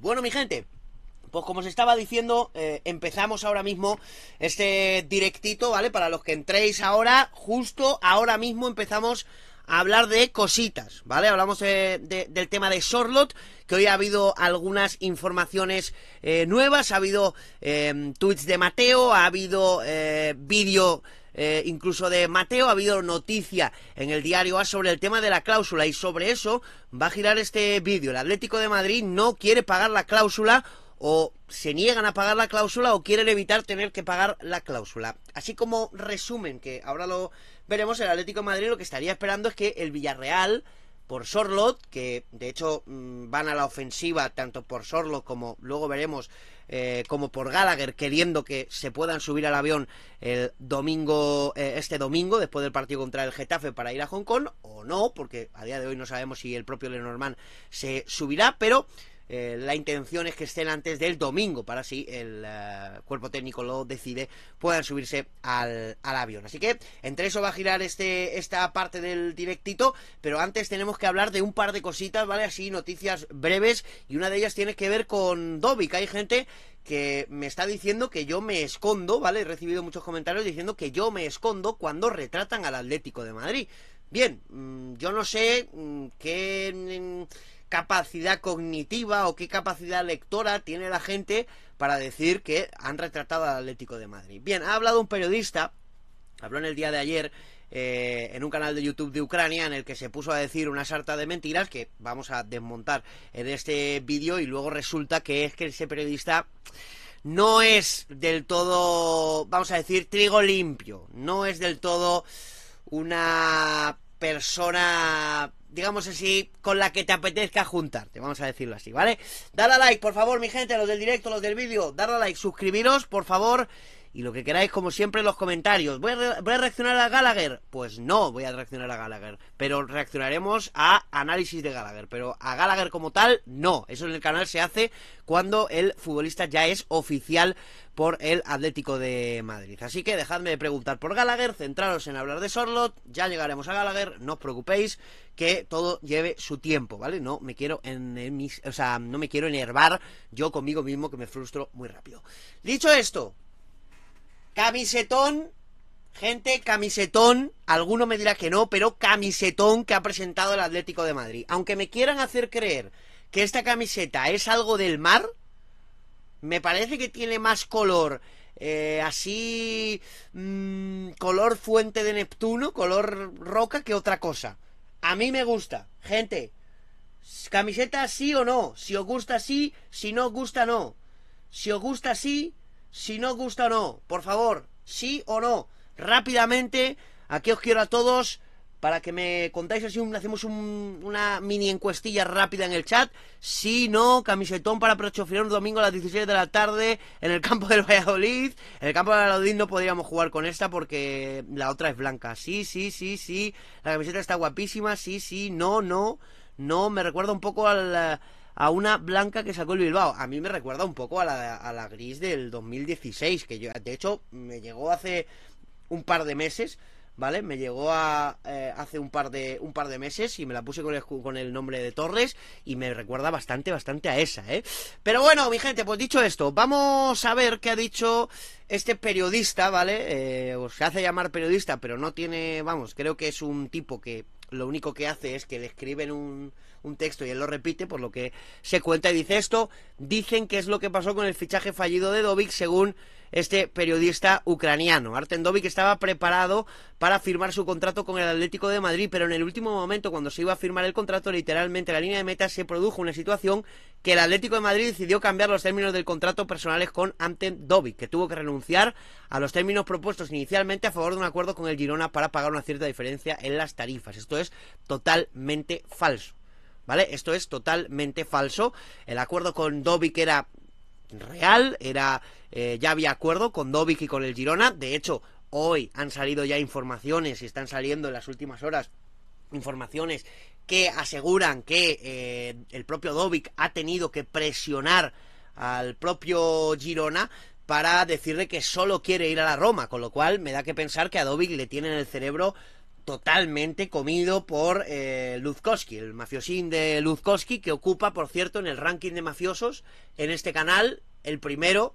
bueno, mi gente, pues como os estaba diciendo, eh, empezamos ahora mismo este directito, ¿vale? Para los que entréis ahora, justo ahora mismo empezamos a hablar de cositas, ¿vale? Hablamos del tema de Sorlot, que hoy ha habido algunas informaciones eh, nuevas, ha habido eh, tweets de Mateo, ha habido vídeo eh, incluso de Mateo, ha habido noticia en el diario A sobre el tema de la cláusula y sobre eso va a girar este vídeo. El Atlético de Madrid no quiere pagar la cláusula o se niegan a pagar la cláusula o quieren evitar tener que pagar la cláusula. Así como resumen, que ahora lo veremos, el Atlético de Madrid lo que estaría esperando es que el Villarreal, por Sorlot, que de hecho mm, van a la ofensiva tanto por Sorlot como luego veremos eh, como por Gallagher queriendo que se puedan subir al avión el domingo, eh, este domingo, después del partido contra el Getafe para ir a Hong Kong, o no, porque a día de hoy no sabemos si el propio Lenormand se subirá, pero eh, la intención es que estén antes del domingo, para así el eh, cuerpo técnico lo decide, puedan subirse al, avión. Así que entre eso va a girar este, esta parte del directito, pero antes tenemos que hablar de un par de cositas, ¿vale? Así, noticias breves, y una de ellas tiene que ver con Dobby, que hay gente que me está diciendo que yo me escondo, ¿vale? He recibido muchos comentarios diciendo que yo me escondo cuando retratan al Atlético de Madrid. Bien, mm, yo no sé mm, qué capacidad cognitiva o qué capacidad lectora tiene la gente para decir que han retratado al Atlético de Madrid. Bien, ha hablado un periodista, habló en el día de ayer eh, en un canal de YouTube de Ucrania en el que se puso a decir una sarta de mentiras que vamos a desmontar en este vídeo y luego resulta que es que ese periodista no es del todo, vamos a decir, trigo limpio, no es del todo una persona digamos así, con la que te apetezca juntarte, vamos a decirlo así, ¿vale? Dale a like, por favor, mi gente, los del directo, los del vídeo, dale a like, suscribiros, por favor. Y lo que queráis, como siempre, en los comentarios. ¿Voy a, reaccionar a Gallagher? Pues no voy a reaccionar a Gallagher. Pero reaccionaremos a análisis de Gallagher. Pero a Gallagher como tal, no. Eso en el canal se hace cuando el futbolista ya es oficial por el Atlético de Madrid. Así que dejadme de preguntar por Gallagher, centraros en hablar de Sorlot. Ya llegaremos a Gallagher, no os preocupéis, que todo lleve su tiempo, ¿vale? No me quiero en, o sea, no me quiero enervar yo conmigo mismo que me frustro muy rápido. Dicho esto, Camisetón, gente, camisetón, alguno me dirá que no, pero camisetón que ha presentado el Atlético de Madrid. Aunque me quieran hacer creer que esta camiseta es algo del mar, me parece que tiene más color eh, así mm, color fuente de Neptuno, color roca que otra cosa. A mí me gusta, gente. Camiseta sí o no, si os gusta sí, si no os gusta no. Si os gusta sí, si no gusta o no. Por favor, sí o no. Rápidamente, aquí os quiero a todos para que me contáis así, hacemos una mini encuestilla rápida en el chat. Si sí, no, camisetón para un domingo a las 16 de la tarde en el campo del Valladolid. En el campo del Valladolid no podríamos jugar con esta porque la otra es blanca. Sí, sí, sí, sí. La camiseta está guapísima. Sí, sí, no, no. No, me recuerda un poco al a una blanca que sacó el Bilbao. A mí me recuerda un poco a la, a la gris del 2016, que yo, de hecho, me llegó hace un par de meses. ¿vale? Me llegó a, eh, hace un par, de, un par de meses y me la puse con el, con el nombre de Torres y me recuerda bastante, bastante a esa, ¿eh? Pero bueno, mi gente, pues dicho esto, vamos a ver qué ha dicho este periodista, ¿vale? Eh, se hace llamar periodista, pero no tiene, vamos, creo que es un tipo que lo único que hace es que le escriben un un texto y él lo repite, por lo que se cuenta y dice esto. Dicen que es lo que pasó con el fichaje fallido de Dovic, según este periodista ucraniano. Arten Dovic estaba preparado para firmar su contrato con el Atlético de Madrid, pero en el último momento, cuando se iba a firmar el contrato, literalmente la línea de meta se produjo una situación que el Atlético de Madrid decidió cambiar los términos del contrato personales con Arten Dobik que tuvo que renunciar a los términos propuestos inicialmente a favor de un acuerdo con el Girona para pagar una cierta diferencia en las tarifas. Esto es totalmente falso. ¿vale? Esto es totalmente falso. El acuerdo con Dovic era real, era eh, ya había acuerdo con Dovic y con el Girona. De hecho, hoy han salido ya informaciones y están saliendo en las últimas horas informaciones que aseguran que eh, el propio Dovic ha tenido que presionar al propio Girona para decirle que solo quiere ir a la Roma, con lo cual me da que pensar que a Dovic le tiene en el cerebro totalmente comido por eh, Luzkowski, el mafiosín de Luzkowski, que ocupa, por cierto, en el ranking de mafiosos, en este canal, el primero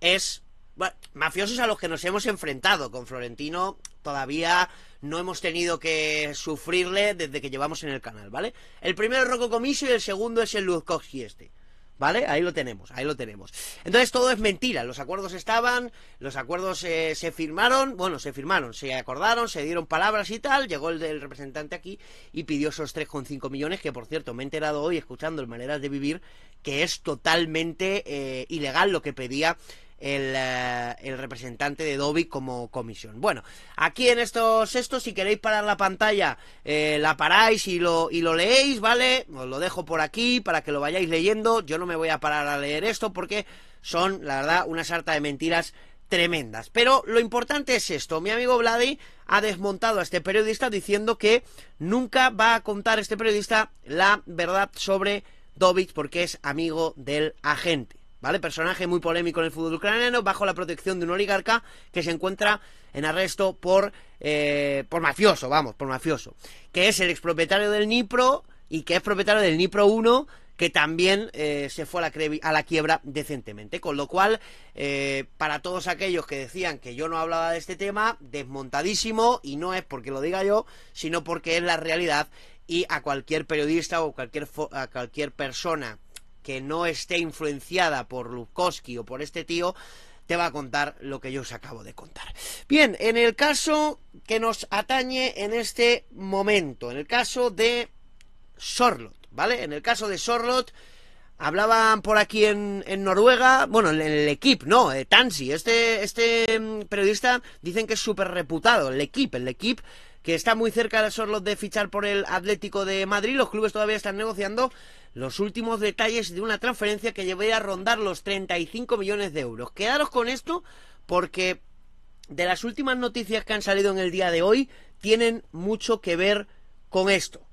es... Bueno, mafiosos a los que nos hemos enfrentado con Florentino, todavía no hemos tenido que sufrirle desde que llevamos en el canal, ¿vale? El primero es Rocco y el segundo es el Luzkowski este. ¿Vale? Ahí lo tenemos, ahí lo tenemos. Entonces todo es mentira. Los acuerdos estaban, los acuerdos eh, se firmaron, bueno, se firmaron, se acordaron, se dieron palabras y tal. Llegó el del representante aquí y pidió esos 3,5 millones, que por cierto me he enterado hoy escuchando el Maneras de Vivir, que es totalmente eh, ilegal lo que pedía eh, el, representante de Dobby como comisión. Bueno, aquí en estos estos, si queréis parar la pantalla, eh, la paráis y lo, y lo leéis, ¿vale? Os lo dejo por aquí para que lo vayáis leyendo. Yo no me voy a parar a leer esto porque son, la verdad, una sarta de mentiras tremendas. Pero lo importante es esto. Mi amigo Vladi ha desmontado a este periodista diciendo que nunca va a contar este periodista la verdad sobre Dobby porque es amigo del agente. Personaje muy polémico en el fútbol ucraniano, bajo la protección de un oligarca que se encuentra en arresto por, eh, por mafioso, vamos, por mafioso, que es el expropietario del Nipro y que es propietario del Nipro 1, que también eh, se fue a la, a la, quiebra decentemente. Con lo cual, eh, para todos aquellos que decían que yo no hablaba de este tema, desmontadísimo, y no es porque lo diga yo, sino porque es la realidad y a cualquier periodista o cualquier a cualquier persona que no esté influenciada por Lukoski o por este tío, te va a contar lo que yo os acabo de contar. Bien, en el caso que nos atañe en este momento, en el caso de Sorlot, ¿vale? En el caso de Sorlot, hablaban por aquí en, Noruega, bueno, en, el equipo, no, eh, Tansi, este, este mm, periodista dicen que es súper reputado, el equipo, el equipo que está muy cerca de de fichar por el Atlético de Madrid. Los clubes todavía están negociando los últimos detalles de una transferencia que llevaría a rondar los 35 millones de euros. Quedaros con esto porque de las últimas noticias que han salido en el día de hoy tienen mucho que ver con esto.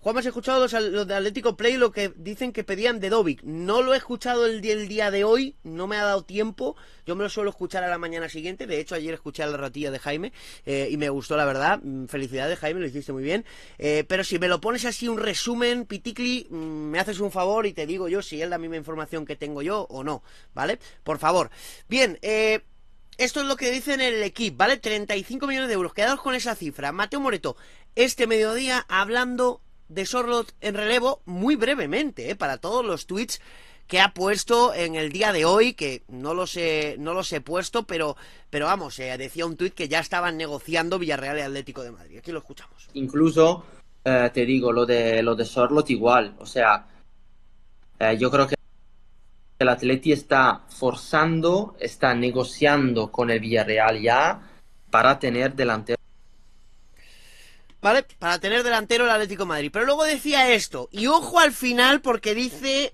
Juan, has escuchado los, de Atlético Play lo que dicen que pedían de Dovic. No lo he escuchado el, día de hoy, no me ha dado tiempo. Yo me lo suelo escuchar a la mañana siguiente. De hecho, ayer escuché a la ratilla de Jaime eh, y me gustó, la verdad. Mm, felicidades, Jaime, lo hiciste muy bien. Eh, pero si me lo pones así, un resumen, Piticli, mm, me haces un favor y te digo yo si es la misma información que tengo yo o no, ¿vale? Por favor. Bien, eh, Esto es lo que dicen el equipo, ¿vale? 35 millones de euros. Quedados con esa cifra. Mateo Moreto, este mediodía hablando de Sorlot en relevo muy brevemente, eh, para todos los tweets que ha puesto en el día de hoy, que no los he, no los he puesto, pero, pero vamos, eh, decía un tuit que ya estaban negociando Villarreal y Atlético de Madrid. Aquí lo escuchamos. Incluso, eh, te digo, lo de, lo de Sorlot igual. O sea, yo creo que el Atleti está forzando, está negociando con el Villarreal ya para tener delantero ¿Vale? Para tener delantero el Atlético de Madrid. Pero luego decía esto, y ojo al final porque dice...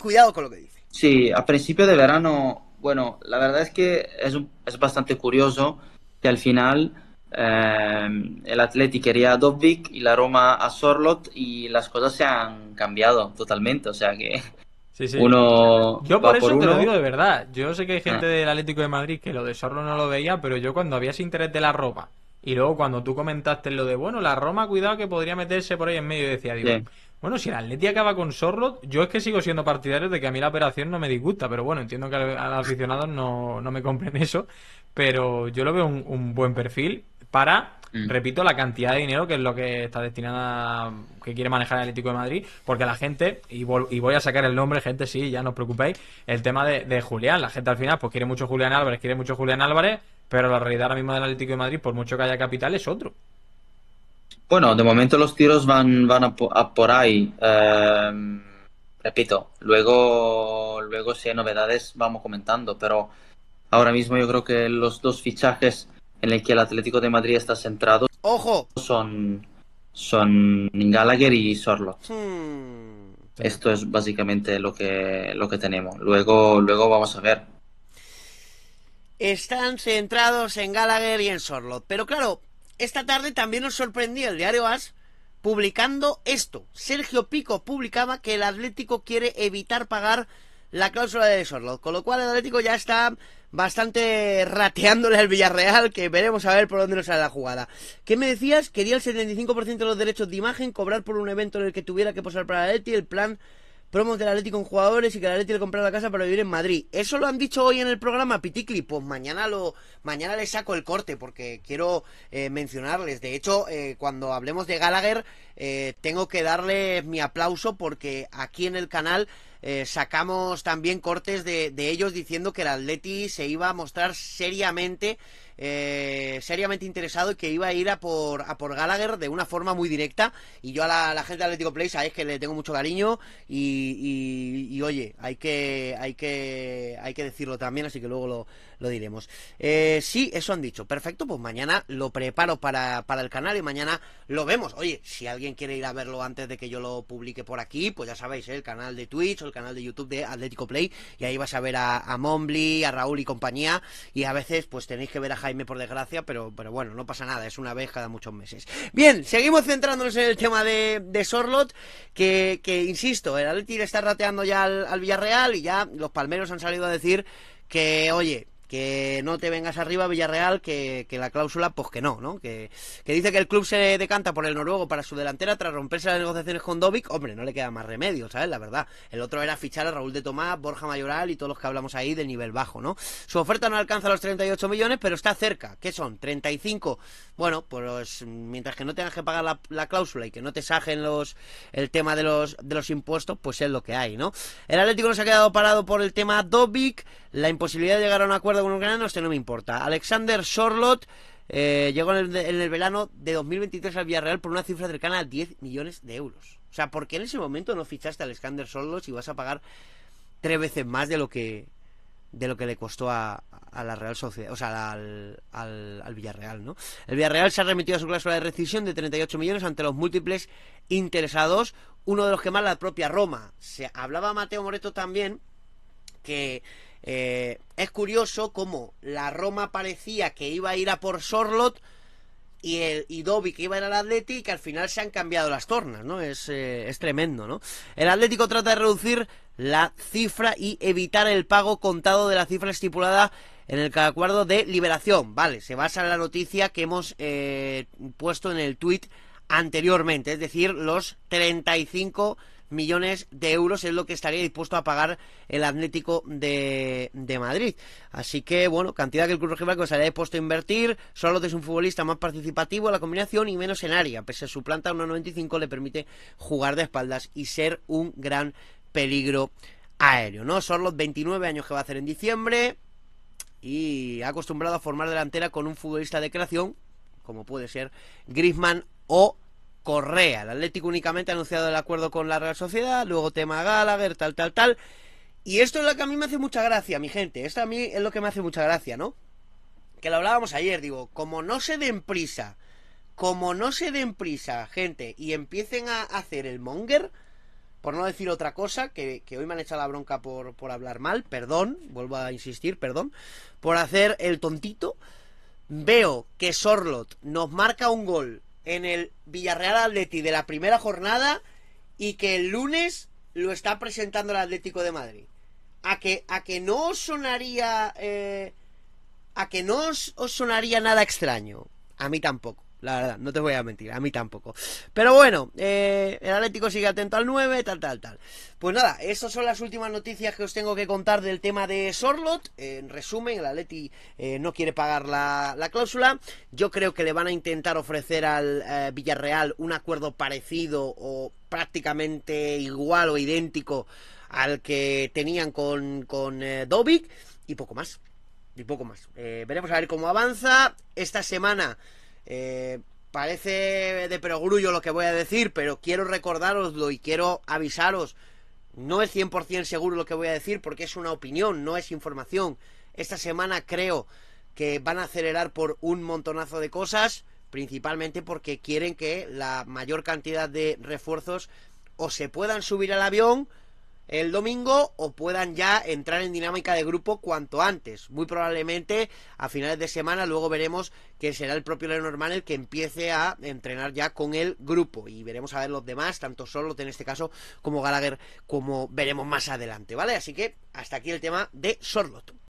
Cuidado con lo que dice. Sí, a principio de verano, bueno, la verdad es que es, es bastante curioso que al final eh, el Atlético quería a Dobbik y la Roma a Sorlot y las cosas se han cambiado totalmente, o sea que... Uno yo por eso te lo digo de verdad. Yo sé que hay gente ah. del Atlético de Madrid que lo de Sorlo no lo veía, pero yo cuando había ese interés de la Roma y luego cuando tú comentaste lo de, bueno, la Roma, cuidado que podría meterse por ahí en medio, y decía, bueno, si el Atleti acaba con Sorlot, yo es que sigo siendo partidario de que a mí la operación no me disgusta, pero bueno, entiendo que a los aficionados no, no me compren eso, pero yo lo veo un, buen perfil para mm. repito, la cantidad de dinero que es lo que está destinada, que quiere manejar el Atlético de Madrid, porque la gente, y, y voy a sacar el nombre, gente, sí, ya no os preocupéis, el tema de, de, Julián, la gente al final, pues quiere mucho Julián Álvarez, quiere mucho Julián Álvarez, pero la realidad ahora mismo del Atlético de Madrid, por mucho que haya capital, es otro. Bueno, de momento los tiros van, van a, por, ahí. Em, repito, luego, luego si hay novedades vamos comentando, pero ahora mismo yo creo que los dos fichajes en el que el Atlético de Madrid está centrado ¡Ojo! son son Gallagher y Sorlo. Hmm. Esto es básicamente lo que lo que tenemos. Luego luego vamos a ver están centrados en Gallagher y en Sorlot. Pero claro, esta tarde también nos sorprendió el diario AS publicando esto. Sergio Pico publicaba que el Atlético quiere evitar pagar la cláusula de Sorlot, con lo cual el Atlético ya está bastante rateándole al Villarreal, que veremos a ver por dónde nos sale la jugada. ¿Qué me decías? Quería el 75% de los derechos de imagen, cobrar por un evento en el que tuviera que pasar para el Atleti, el plan promos del Atlético con jugadores y que el Atlético le compró la casa para vivir en Madrid. Eso lo han dicho hoy en el programa Piticli, pues mañana lo mañana les saco el corte porque quiero eh, mencionarles. De hecho, eh, cuando hablemos de Gallagher, eh, tengo que darles mi aplauso porque aquí en el canal sacamos también cortes de, de ellos diciendo que el Atleti se iba a mostrar seriamente eh, seriamente interesado y que iba a ir a por, Gallagher de una forma muy directa. Y yo a la, gente de Atlético Play sabéis que le tengo mucho cariño y, y, oye, hay que, hay, que, hay que decirlo también, así que luego lo, lo diremos. Eh, sí, eso han dicho. Perfecto, pues mañana lo preparo para, para, el canal y mañana lo vemos. Oye, si alguien quiere ir a verlo antes de que yo lo publique por aquí, pues ya sabéis, ¿eh? el canal de Twitch o el canal de YouTube de Atlético Play. Y ahí vas a ver a, a Mombly, a Raúl y compañía. Y a veces, pues tenéis que ver a Jaime por desgracia, pero, pero bueno, no pasa nada. Es una vez cada muchos meses. Bien, seguimos centrándonos en el tema de, de Sorlot, que, que, insisto, el Atlético está rateando ya al Villarreal y ya los palmeros han salido a decir que, oye, que no te vengas arriba Villarreal, que, la cláusula, pues que no, ¿no? Que, dice que el club se decanta por el noruego para su delantera tras romperse las negociaciones con Dovic, hombre, no le queda más remedio, ¿sabes? La verdad. El otro era fichar a Raúl de Tomás, Borja Mayoral y todos los que hablamos ahí del nivel bajo, ¿no? Su oferta no alcanza los 38 millones, pero está cerca. ¿Qué son? 35. Bueno, pues mientras que no tengas que pagar la, cláusula y que no te sajen los el tema de los de los impuestos, pues es lo que hay, ¿no? El Atlético no se ha quedado parado por el tema Dovic, la imposibilidad de llegar a un acuerdo con un grano este no me importa. Alexander Sorlot eh, llegó en el, verano de 2023 al Villarreal por una cifra cercana a 10 millones de euros. O sea, ¿por qué en ese momento no fichaste a Alexander Sorlot si vas a pagar tres veces más de lo que de lo que le costó a, la Real Sociedad, o sea, al, al, al, Villarreal, ¿no? El Villarreal se ha remitido a su cláusula de rescisión de 38 millones ante los múltiples interesados, uno de los que más la propia Roma. Se hablaba Mateo Moreto también que eh, es curioso cómo la Roma parecía que iba a ir a por Sorlot y, el, y que iba a ir al Atlético que al final se han cambiado las tornas, ¿no? Eh, es, tremendo, ¿no? El Atlético trata de reducir la cifra y evitar el pago contado de la cifra estipulada en el acuerdo de liberación. Vale, se basa en la noticia que hemos eh, puesto en el tuit anteriormente, es decir, los 35 millones de euros es lo que estaría dispuesto a pagar el Atlético de, Madrid. Así que, bueno, cantidad que el club rojiblanco estaría dispuesto a invertir. Solo es un futbolista más participativo en la combinación y menos en área. Pese a su planta, 1.95 le permite jugar de espaldas y ser un gran peligro aéreo, ¿no? Son los 29 años que va a hacer en diciembre y ha acostumbrado a formar delantera con un futbolista de creación, como puede ser Griezmann o Correa. El Atlético únicamente ha anunciado el acuerdo con la Real Sociedad, luego tema Gallagher, tal, tal, tal. Y esto es lo que a mí me hace mucha gracia, mi gente. Esto a mí es lo que me hace mucha gracia, ¿no? Que lo hablábamos ayer, digo, como no se den prisa, como no se den prisa, gente, y empiecen a hacer el monger, por no decir otra cosa, que, hoy me han echado la bronca por, por hablar mal, perdón, vuelvo a insistir, perdón, por hacer el tontito. Veo que Sorlot nos marca un gol en el Villarreal Atleti de la primera jornada y que el lunes lo está presentando el Atlético de Madrid. A que, a que no sonaría. Eh, a que no os, os sonaría nada extraño. A mí tampoco. La verdad, no te voy a mentir, a mí tampoco. Pero bueno, eh, el Atlético sigue atento al 9, tal, tal, tal. Pues nada, Estas son las últimas noticias que os tengo que contar del tema de Sorlot. en resumen, el Atleti eh, no quiere pagar la, cláusula. Yo creo que le van a intentar ofrecer al eh, Villarreal un acuerdo parecido o prácticamente igual o idéntico al que tenían con, con y poco más. Y poco más. veremos a ver cómo avanza. Esta semana eh, parece de perogrullo lo que voy a decir, pero quiero recordaroslo y quiero avisaros. No es 100% seguro lo que voy a decir porque es una opinión, no es información. Esta semana creo que van a acelerar por un montonazo de cosas, principalmente porque quieren que la mayor cantidad de refuerzos o se puedan subir al avión el domingo o puedan ya entrar en dinámica de grupo cuanto antes. Muy probablemente a finales de semana luego veremos que será el propio Leonor el que empiece a entrenar ya con el grupo y veremos a ver los demás, tanto Sorlot en este caso como Gallagher, como veremos más adelante, ¿vale? Así que hasta aquí el tema de Sorlot.